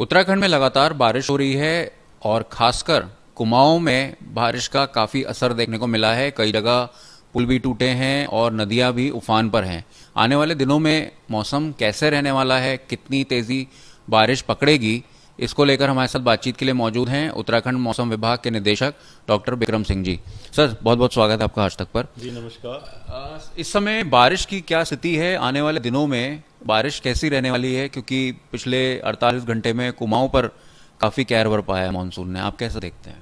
उत्तराखंड में लगातार बारिश हो रही है और खासकर कुमाऊं में बारिश का काफ़ी असर देखने को मिला है कई जगह पुल भी टूटे हैं और नदियां भी उफान पर हैं आने वाले दिनों में मौसम कैसे रहने वाला है कितनी तेज़ी बारिश पकड़ेगी इसको लेकर हमारे साथ बातचीत के लिए मौजूद हैं उत्तराखंड मौसम विभाग के निदेशक डॉक्टर बिक्रम सिंह जी सर बहुत बहुत स्वागत है आपका आज तक पर जी नमस्कार इस समय बारिश की क्या स्थिति है आने वाले दिनों में बारिश कैसी रहने वाली है क्योंकि पिछले 48 घंटे में कुमाऊं पर काफ़ी कैर भर पाया है मानसून ने आप कैसे देखते हैं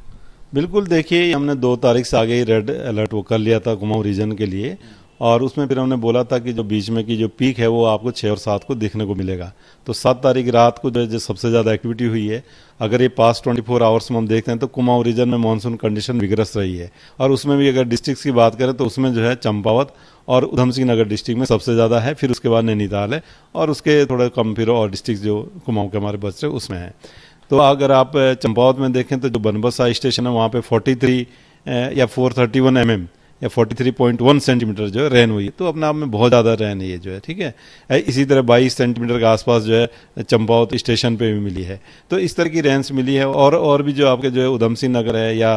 बिल्कुल देखिए हमने दो तारीख से आगे ही रेड अलर्ट वो कर लिया था कुमाऊं रीजन के लिए और उसमें फिर हमने बोला था कि जो बीच में की जो पीक है वो आपको छः और सात को देखने को मिलेगा तो सात तारीख रात को जो, जो सबसे ज़्यादा एक्टिविटी हुई है अगर ये पास 24 फोर आवर्स में हम देखते हैं तो कुमाऊँ रीजन में मानसून कंडीशन विगरस रही है और उसमें भी अगर डिस्ट्रिक्ट की बात करें तो उसमें जो है चंपावत और उधम सिंह नगर डिस्ट्रिक्ट में सबसे ज़्यादा है फिर उसके बाद नैनीताल है और उसके थोड़े कम फिर और डिस्ट्रिक्ट जो कुमाऊँ के हमारे बच रहे उसमें है तो अगर आप चंपावत में देखें तो जो बनबसा स्टेशन है वहाँ पर फोर्टी या फोर थर्टी वन या 43.1 सेंटीमीटर जो है रैन हुई है तो अपने आप में बहुत ज़्यादा रेन है ये जो है ठीक है इसी तरह 22 सेंटीमीटर के आसपास जो है चंपावत स्टेशन पे भी मिली है तो इस तरह की रेंस मिली है और और भी जो आपके जो है उधम सिंह नगर है या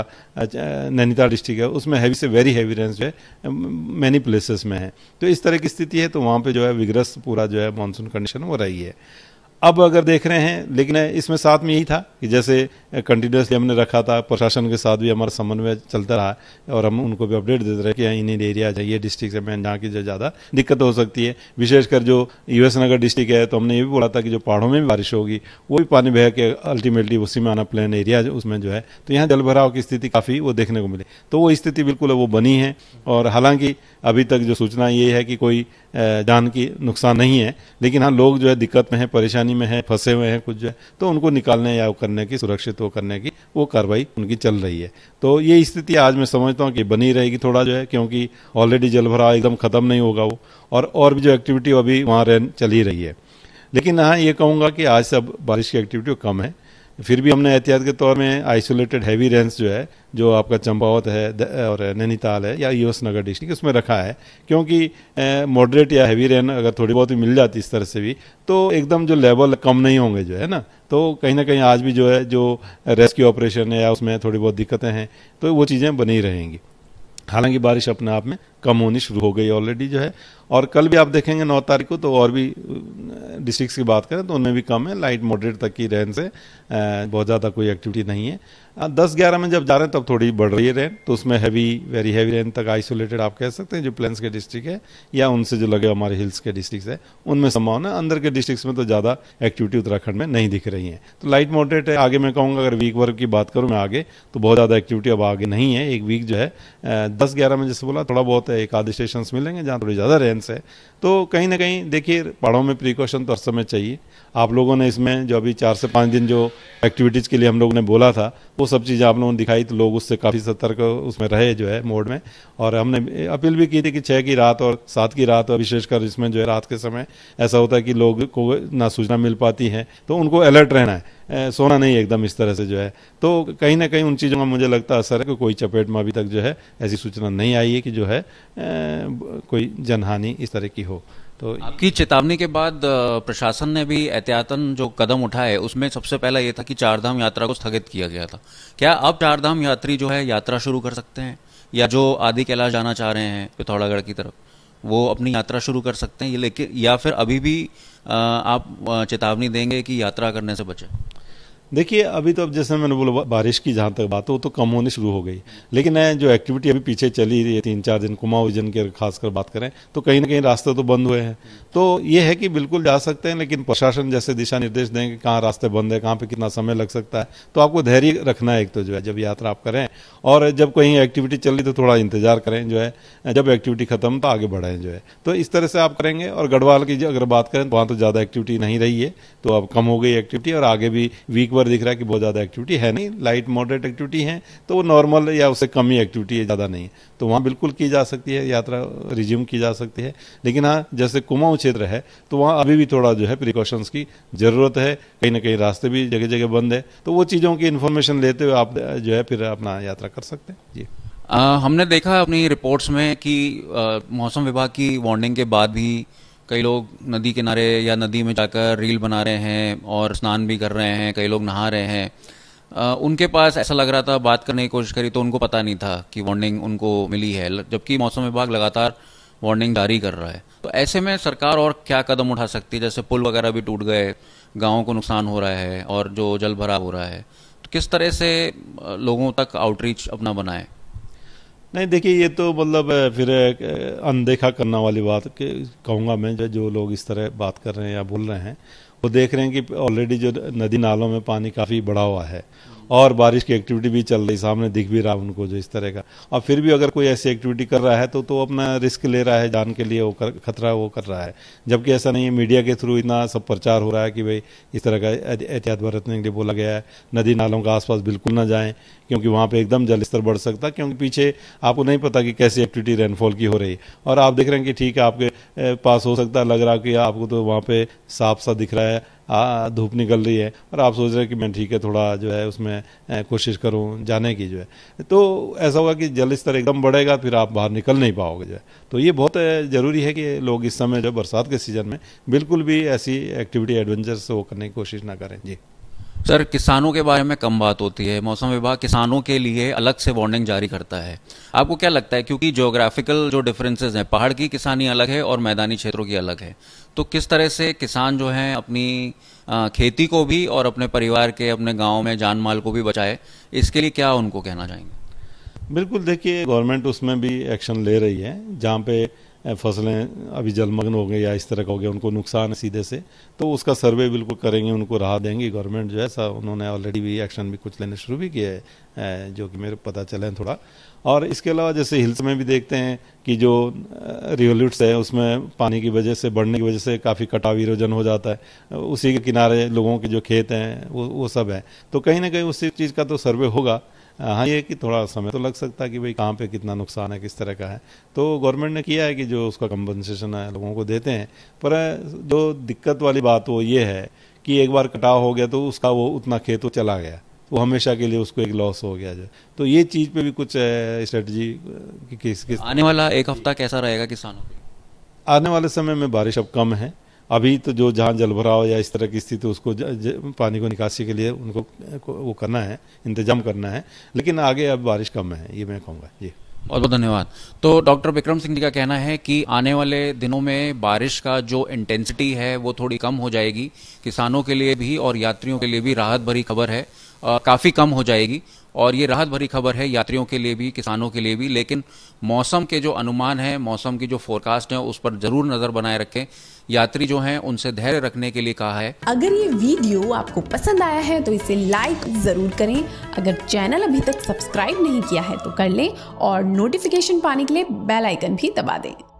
नैनीताल डिस्ट्रिक्ट है उसमें हैवी से वेरी हैवी रेंस जो है मैनी प्लेसेस में है तो इस तरह की स्थिति है तो वहाँ पर जो है विग्रस्त पूरा जो है मानसून कंडीशन वो रही है अब अगर देख रहे हैं लेकिन इसमें साथ में यही था कि जैसे कंटिन्यूसली हमने रखा था प्रशासन के साथ भी हमारा समन्वय चलता रहा और हम उनको भी अपडेट देते रहे कि इन इन एरिया जाइए डिस्ट्रिक्ट में जहाँ की ज़्यादा दिक्कत हो सकती है विशेषकर जो यू नगर डिस्ट्रिक्ट है तो हमने ये भी बोला था कि जो पहाड़ों में भी बारिश होगी वो भी पानी बह के अल्टीमेटली उसी में आना प्लेन एरिया उसमें जो है तो यहाँ जल भराव की स्थिति काफ़ी वो देखने को मिली तो वो स्थिति बिल्कुल वो बनी है और हालांकि अभी तक जो सूचना ये है कि कोई जान की नुकसान नहीं है लेकिन हाँ लोग जो है दिक्कत में है परेशानी पानी में है फंसे हुए हैं कुछ जो है तो उनको निकालने या करने की सुरक्षित वो करने की वो कार्रवाई उनकी चल रही है तो ये स्थिति आज मैं समझता हूँ कि बनी रहेगी थोड़ा जो है क्योंकि ऑलरेडी जल एकदम खत्म नहीं होगा वो और और भी जो एक्टिविटी अभी वहाँ रह चली रही है लेकिन हाँ ये कहूँगा कि आज सब बारिश की एक्टिविटी कम है फिर भी हमने एहतियात के तौर में आइसोलेटेड हैवी रेंस जो है जो आपका चंपावत है और नैनीताल है या यूएस e नगर डिस्ट्रिक्ट उसमें रखा है क्योंकि मॉडरेट या हैवी रेन अगर थोड़ी बहुत भी मिल जाती इस तरह से भी तो एकदम जो लेवल कम नहीं होंगे जो है ना तो कहीं ना कहीं आज भी जो है जो रेस्क्यू ऑपरेशन है या उसमें थोड़ी बहुत दिक्कतें हैं तो वो चीज़ें बनी रहेंगी हालांकि बारिश अपने आप में कम होनी शुरू हो गई ऑलरेडी जो है और कल भी आप देखेंगे नौ तारीख को तो और भी डिस्ट्रिक्स की बात करें तो उनमें भी कम है लाइट मॉडरेट तक की रहन से बहुत ज़्यादा कोई एक्टिविटी नहीं है दस ग्यारह में जब जा रहे हैं तब तो थोड़ी बढ़ रही है रेन तो उसमें हैवी वेरी हैवी रेन तक आइसोलेटेड आप कह सकते हैं जो प्लेन्स के डिस्ट्रिक्ट है या उनसे जो लगे हमारे हिल्स के डिस्ट्रिक्ट है उनमें संभावना है अंदर के डिस्ट्रिक्स में तो ज़्यादा एक्टिविटी उत्तराखंड में नहीं दिख रही है तो लाइट मॉडरेट है आगे मैं कहूँगा अगर वीक वर्क की बात करूँ मैं आगे तो बहुत ज़्यादा एक्टिविटी अब आगे नहीं है एक वीक जो है दस ग्यारह में जैसे बोला थोड़ा बहुत है तो एक आधे स्टेशन मिलेंगे जहाँ थोड़ी ज़्यादा रेंज है तो कहीं ना कहीं देखिए पहाड़ों में प्रिकॉशन तो हर समय चाहिए आप लोगों ने इसमें जो अभी चार से पाँच दिन जो एक्टिविटीज़ के लिए हम लोगों ने बोला था वो सब चीज़ आप लोगों ने दिखाई तो लोग उससे काफ़ी सतर्क उसमें रहे जो है मोड में और हमने अपील भी की थी कि छः की रात और सात की रात और विशेषकर इसमें जो है रात के समय ऐसा होता है कि लोग को ना सूचना मिल पाती है तो उनको अलर्ट रहना है सोना नहीं एकदम इस तरह से जो है तो कहीं ना कहीं उन चीज़ों का मुझे लगता असर है कि कोई चपेट में अभी तक जो है ऐसी सूचना नहीं आई है कि जो है कोई जनहानि इस तरह की हो तो आपकी चेतावनी के बाद प्रशासन ने भी एहतियातन जो कदम उठाए उसमें सबसे पहला ये था कि चारधाम यात्रा को स्थगित किया गया था क्या अब चारधाम यात्री जो है यात्रा शुरू कर सकते हैं या जो आदि कैलाश जाना चाह रहे हैं पिथौरागढ़ की तरफ वो अपनी यात्रा शुरू कर सकते हैं लेकिन या फिर अभी भी आप चेतावनी देंगे कि यात्रा करने से बचें देखिए अभी तो अब जैसे मैंने बोला बारिश की जहाँ तक बात हो तो कम होनी शुरू हो गई लेकिन जो एक्टिविटी अभी पीछे चली रही है तीन चार दिन कुमाऊँ विजन की खासकर बात करें तो कहीं ना कहीं रास्ते तो बंद हुए हैं तो ये है कि बिल्कुल जा सकते हैं लेकिन प्रशासन जैसे दिशा निर्देश दें कि कहाँ रास्ते बंद है कहाँ पर कितना समय लग सकता है तो आपको धैर्य रखना है एक तो जो है जब यात्रा आप करें और जब कहीं एक्टिविटी चल रही तो थोड़ा इंतजार करें जो है जब एक्टिविटी खत्म तो आगे बढ़ाएं जो है तो इस तरह से आप करेंगे और गढ़वाल की अगर बात करें तो वहाँ तो ज़्यादा एक्टिविटी नहीं रही है तो अब कम हो गई एक्टिविटी और आगे भी वीक ऊपर दिख रहा है कि बहुत ज़्यादा एक्टिविटी है नहीं लाइट मॉडरेट एक्टिविटी है तो वो नॉर्मल या उससे कम ही एक्टिविटी है ज़्यादा नहीं है तो वहाँ बिल्कुल की जा सकती है यात्रा रिज्यूम की जा सकती है लेकिन हाँ जैसे कुमाऊँ क्षेत्र है तो वहाँ अभी भी थोड़ा जो है प्रिकॉशंस की ज़रूरत है कहीं ना कहीं रास्ते भी जगह जगह बंद है तो वो चीज़ों की इन्फॉर्मेशन लेते हुए आप जो है फिर अपना यात्रा कर सकते हैं जी आ, हमने देखा अपनी रिपोर्ट्स में कि मौसम विभाग की वार्निंग के बाद भी कई लोग नदी किनारे या नदी में जाकर रील बना रहे हैं और स्नान भी कर रहे हैं कई लोग नहा रहे हैं उनके पास ऐसा लग रहा था बात करने की कोशिश करी तो उनको पता नहीं था कि वार्निंग उनको मिली है जबकि मौसम विभाग लगातार वार्निंग जारी कर रहा है तो ऐसे में सरकार और क्या कदम उठा सकती है जैसे पुल वगैरह भी टूट गए गाँव को नुकसान हो रहा है और जो जल भरा हो रहा है तो किस तरह से लोगों तक आउटरीच अपना बनाएं नहीं देखिए ये तो मतलब फिर अनदेखा करना वाली बात कहूँगा मैं जो जो लोग इस तरह बात कर रहे हैं या बोल रहे हैं वो देख रहे हैं कि ऑलरेडी जो नदी नालों में पानी काफ़ी बढ़ा हुआ है और बारिश की एक्टिविटी भी चल रही सामने दिख भी रहा उनको जो इस तरह का और फिर भी अगर कोई ऐसी एक्टिविटी कर रहा है तो तो अपना रिस्क ले रहा है जान के लिए वो कर खतरा वो कर रहा है जबकि ऐसा नहीं है मीडिया के थ्रू इतना सब प्रचार हो रहा है कि भाई इस तरह का एहतियात बरतने के लिए बोला गया है नदी नालों के आसपास बिल्कुल ना जाएँ क्योंकि वहाँ पर एकदम जल स्तर बढ़ सकता है क्योंकि पीछे आपको नहीं पता कि कैसी एक्टिविटी रेनफॉल की हो रही है और आप देख रहे हैं कि ठीक है आपके पास हो सकता है लग रहा कि आपको तो वहाँ पर साफ सा दिख रहा है धूप निकल रही है और आप सोच रहे हैं कि मैं ठीक है थोड़ा जो है उसमें कोशिश करूँ जाने की जो है तो ऐसा होगा कि जल स्तर एकदम बढ़ेगा फिर आप बाहर निकल नहीं पाओगे जो है तो ये बहुत ज़रूरी है कि लोग इस समय जो बरसात के सीज़न में बिल्कुल भी ऐसी एक्टिविटी एडवेंचर्स वो करने की कोशिश ना करें जी सर किसानों के बारे में कम बात होती है मौसम विभाग किसानों के लिए अलग से वार्निंग जारी करता है आपको क्या लगता है क्योंकि जियोग्राफिकल जो डिफरेंसेस हैं पहाड़ की किसानी अलग है और मैदानी क्षेत्रों की अलग है तो किस तरह से किसान जो हैं अपनी खेती को भी और अपने परिवार के अपने गाँव में जान माल को भी बचाए इसके लिए क्या उनको कहना चाहेंगे बिल्कुल देखिए गवर्नमेंट उसमें भी एक्शन ले रही है जहाँ पे फसलें अभी जलमग्न हो गई या इस तरह का हो गया उनको नुकसान है सीधे से तो उसका सर्वे बिल्कुल करेंगे उनको राह देंगे गवर्नमेंट जो है सा उन्होंने ऑलरेडी भी एक्शन भी कुछ लेने शुरू भी किया है जो कि मेरे पता चले हैं थोड़ा और इसके अलावा जैसे हिल्स में भी देखते हैं कि जो रिवोल्यूट्स है उसमें पानी की वजह से बढ़ने की वजह से काफ़ी कटाव इरोजन हो जाता है उसी के किनारे लोगों के जो खेत हैं वो वो सब हैं तो कहीं ना कहीं उस चीज़ का तो सर्वे होगा हाँ ये कि थोड़ा समय तो लग सकता है कि भाई कहाँ पे कितना नुकसान है किस तरह का है तो गवर्नमेंट ने किया है कि जो उसका कंपनसेशन है लोगों को देते हैं पर जो दिक्कत वाली बात वो ये है कि एक बार कटाव हो गया तो उसका वो उतना खेत वो चला गया वो हमेशा के लिए उसको एक लॉस हो गया जो तो ये चीज़ पे भी कुछ स्ट्रेटजी किस किस आने वाला एक हफ्ता कैसा रहेगा किसानों आने वाले समय में बारिश अब कम है अभी तो जो जहाँ जल भराव या इस तरह की स्थिति उसको ज, ज, पानी को निकासी के लिए उनको वो करना है इंतजाम करना है लेकिन आगे अब बारिश कम है ये मैं कहूँगा जी बहुत बहुत धन्यवाद तो डॉक्टर विक्रम सिंह जी का कहना है कि आने वाले दिनों में बारिश का जो इंटेंसिटी है वो थोड़ी कम हो जाएगी किसानों के लिए भी और यात्रियों के लिए भी राहत भरी खबर है काफ़ी कम हो जाएगी और ये राहत भरी खबर है यात्रियों के लिए भी किसानों के लिए भी लेकिन मौसम के जो अनुमान हैं मौसम की जो फोरकास्ट है उस पर जरूर नज़र बनाए रखें यात्री जो हैं उनसे धैर्य रखने के लिए कहा है अगर ये वीडियो आपको पसंद आया है तो इसे लाइक जरूर करें अगर चैनल अभी तक सब्सक्राइब नहीं किया है तो कर लें और नोटिफिकेशन पाने के लिए बेल आइकन भी दबा दें